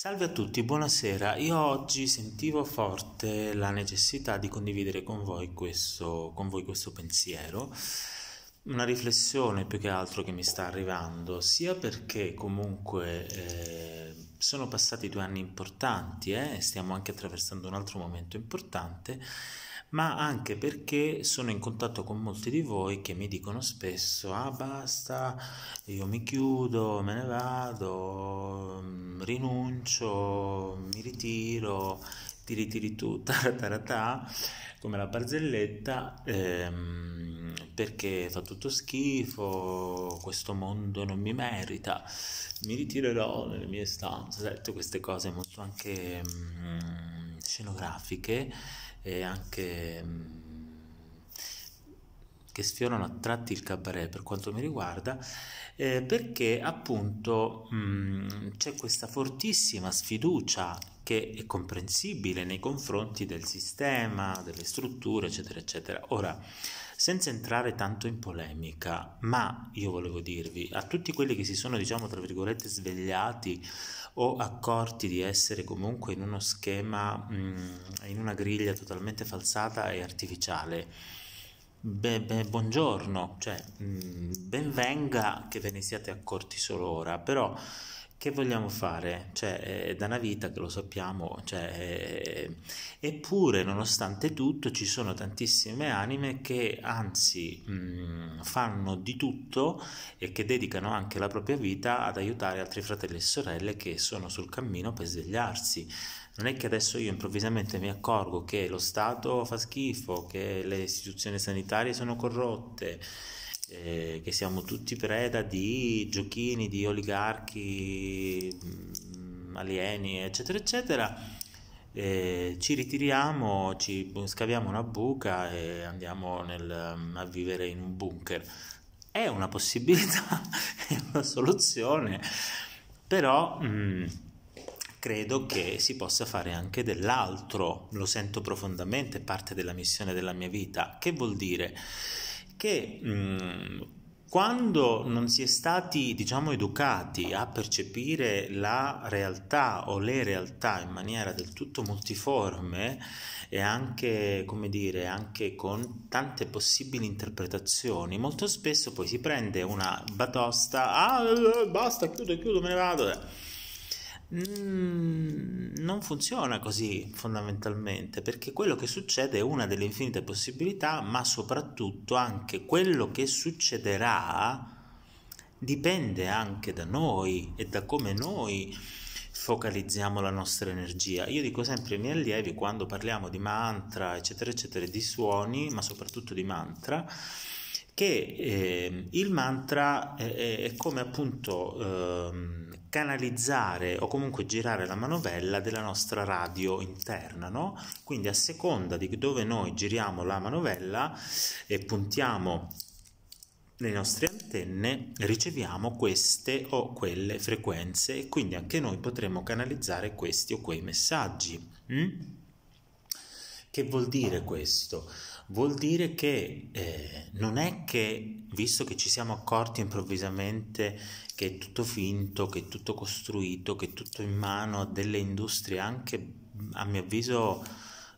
Salve a tutti, buonasera. Io oggi sentivo forte la necessità di condividere con voi questo, con voi questo pensiero, una riflessione più che altro che mi sta arrivando, sia perché comunque eh, sono passati due anni importanti eh, e stiamo anche attraversando un altro momento importante ma anche perché sono in contatto con molti di voi che mi dicono spesso ah basta, io mi chiudo, me ne vado, mm, rinuncio, mi ritiro, ti ritiri tu, taratarata, come la barzelletta, ehm, perché fa tutto schifo, questo mondo non mi merita, mi ritirerò nelle mie stanze, ho detto queste cose molto anche... Mm, scenografiche e anche mm, che sfiorano a tratti il cabaret per quanto mi riguarda, eh, perché appunto mh, mm, c'è questa fortissima sfiducia che è comprensibile nei confronti del sistema, delle strutture, eccetera, eccetera. Ora, senza entrare tanto in polemica, ma io volevo dirvi a tutti quelli che si sono, diciamo, tra virgolette, svegliati o accorti di essere comunque in uno schema, mm, in una griglia totalmente falsata e artificiale. Beh, beh, buongiorno, cioè, mm, ben venga che ve ne siate accorti solo ora, però che vogliamo fare? Cioè, è da una vita che lo sappiamo, cioè, è... eppure nonostante tutto ci sono tantissime anime che anzi mh, mm, fanno di tutto e che dedicano anche la propria vita ad aiutare altri fratelli e sorelle che sono sul cammino per svegliarsi. Non è che adesso io improvvisamente mi accorgo che lo Stato fa schifo, che le istituzioni sanitarie sono corrotte eh, che siamo tutti preda di giochini, di oligarchi, mm, alieni, eccetera, eccetera, eh, ci ritiriamo, ci scaviamo una buca e andiamo nel, mm, a vivere in un bunker. È una possibilità, è una soluzione, però mh, mm, credo che si possa fare anche dell'altro, lo sento profondamente, è parte della missione della mia vita. Che vuol dire? che mh, mm, quando non si è stati, diciamo, educati a percepire la realtà o le realtà in maniera del tutto multiforme e anche, come dire, anche con tante possibili interpretazioni, molto spesso poi si prende una batosta, ah, basta, chiudo, chiudo, me ne vado Mm, non funziona così fondamentalmente, perché quello che succede è una delle infinite possibilità, ma soprattutto anche quello che succederà dipende anche da noi e da come noi focalizziamo la nostra energia. Io dico sempre ai miei allievi quando parliamo di mantra, eccetera, eccetera, di suoni, ma soprattutto di mantra, che eh, il mantra è, è come appunto eh, canalizzare o comunque girare la manovella della nostra radio interna, no? Quindi a seconda di dove noi giriamo la manovella e puntiamo le nostre antenne riceviamo queste o quelle frequenze e quindi anche noi potremo canalizzare questi o quei messaggi. Mm? Che vuol dire questo? Vuol dire che eh, non è che, visto che ci siamo accorti improvvisamente che è tutto finto, che è tutto costruito, che è tutto in mano a delle industrie anche, a mio avviso,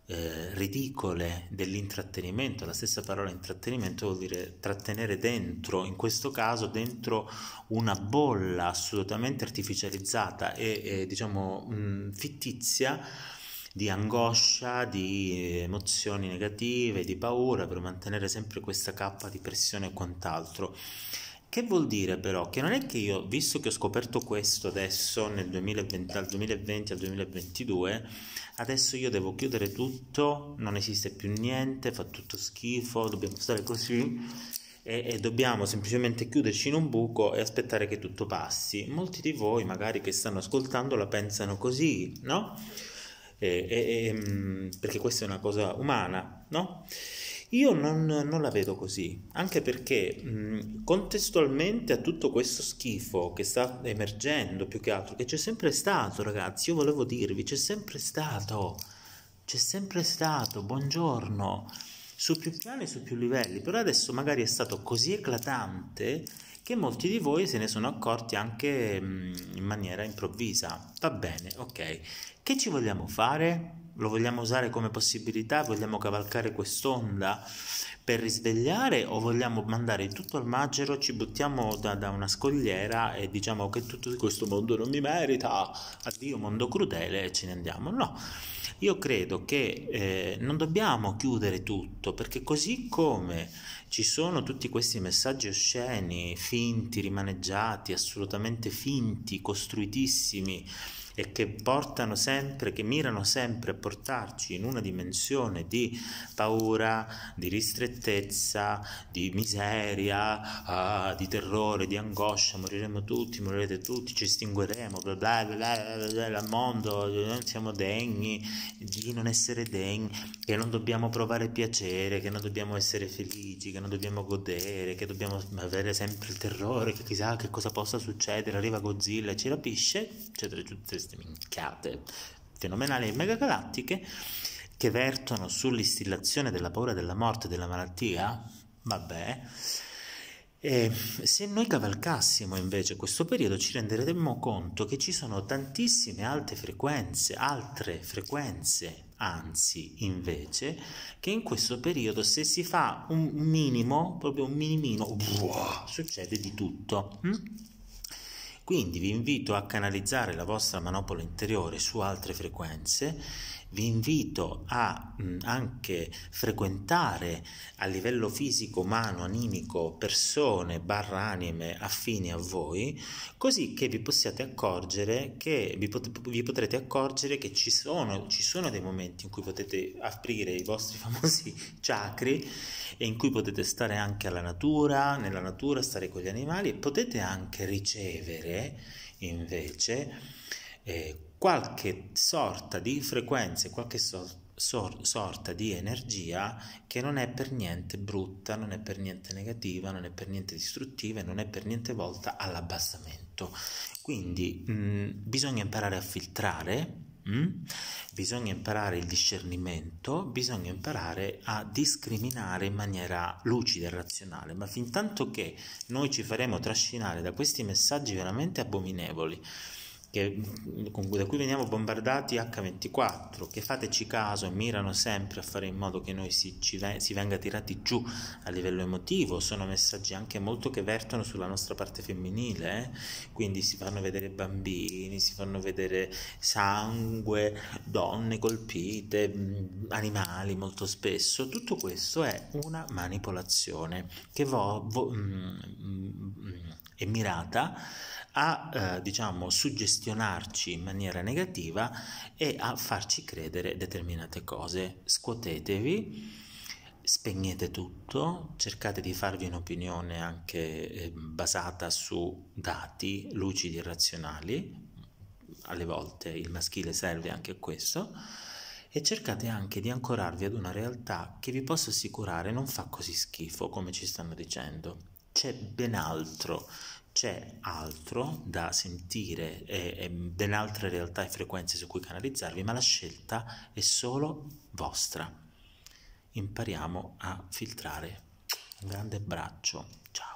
eh, ridicole dell'intrattenimento, la stessa parola intrattenimento vuol dire trattenere dentro, in questo caso dentro una bolla assolutamente artificializzata e, e diciamo mh, mm, fittizia di angoscia, di emozioni negative, di paura per mantenere sempre questa cappa di pressione e quant'altro. Che vuol dire però che non è che io, visto che ho scoperto questo adesso nel 2020, dal 2020 al 2022, adesso io devo chiudere tutto, non esiste più niente, fa tutto schifo, dobbiamo stare così e, e dobbiamo semplicemente chiuderci in un buco e aspettare che tutto passi. Molti di voi magari che stanno ascoltando la pensano così, no? eh, eh, perché questa è una cosa umana, no? Io non, non la vedo così, anche perché mh, mm, contestualmente a tutto questo schifo che sta emergendo più che altro, che c'è sempre stato ragazzi, io volevo dirvi, c'è sempre stato, c'è sempre stato, buongiorno, su più piani e su più livelli, però adesso magari è stato così eclatante che molti di voi se ne sono accorti anche mm, in maniera improvvisa. Va bene, ok. Che ci vogliamo fare? Lo vogliamo usare come possibilità? Vogliamo cavalcare quest'onda per risvegliare o vogliamo mandare tutto al magero, ci buttiamo da, da una scogliera e diciamo che tutto questo mondo non mi merita, addio mondo crudele e ce ne andiamo? No, io credo che eh, non dobbiamo chiudere tutto perché così come ci sono tutti questi messaggi osceni, finti, rimaneggiati, assolutamente finti, costruitissimi, e che portano sempre, che mirano sempre a portarci in una dimensione di paura, di ristrettezza, di miseria, ah, di terrore, di angoscia, moriremo tutti, morirete tutti, ci estingueremo, bla bla bla, bla, bla, bla al mondo, non siamo degni, di non essere degni, che non dobbiamo provare piacere, che non dobbiamo essere felici, che non dobbiamo godere, che dobbiamo avere sempre il terrore, che chissà che cosa possa succedere, arriva Godzilla e ci rapisce, eccetera, eccetera queste minchiate fenomenali e megagalattiche che vertono sull'istillazione della paura della morte e della malattia, vabbè, e se noi cavalcassimo invece questo periodo ci renderemmo conto che ci sono tantissime altre frequenze, altre frequenze, anzi invece, che in questo periodo se si fa un minimo, proprio un minimino, succede di tutto. Hm? Quindi vi invito a canalizzare la vostra manopola interiore su altre frequenze, vi invito a mh, mm, anche frequentare a livello fisico, umano, animico, persone, barra anime affini a voi, così che vi possiate accorgere che vi, pot- vi potrete accorgere che ci sono, ci sono dei momenti in cui potete aprire i vostri famosi chakri e in cui potete stare anche alla natura, nella natura, stare con gli animali e potete anche ricevere invece eh, qualche sorta di frequenza, qualche so- sor- sorta di energia che non è per niente brutta, non è per niente negativa, non è per niente distruttiva e non è per niente volta all'abbassamento. Quindi mh, mm, bisogna imparare a filtrare Mm? Bisogna imparare il discernimento, bisogna imparare a discriminare in maniera lucida e razionale, ma fin tanto che noi ci faremo trascinare da questi messaggi veramente abominevoli, che, da cui veniamo bombardati H24, che fateci caso, mirano sempre a fare in modo che noi si, ci, si, venga tirati giù a livello emotivo, sono messaggi anche molto che vertono sulla nostra parte femminile, eh? quindi si fanno vedere bambini, si fanno vedere sangue, donne colpite, animali molto spesso, tutto questo è una manipolazione che vo, vo, mm, mm, è mirata a eh, diciamo suggestività suggestionarci in maniera negativa e a farci credere determinate cose. Scuotetevi spegnete tutto, cercate di farvi un'opinione anche ehm, basata su dati lucidi e razionali, alle volte il maschile serve anche a questo, e cercate anche di ancorarvi ad una realtà che vi posso assicurare non fa così schifo come ci stanno dicendo. C'è ben altro c'è altro da sentire e, e delle altre realtà e frequenze su cui canalizzarvi, ma la scelta è solo vostra. Impariamo a filtrare. Un grande abbraccio. Ciao.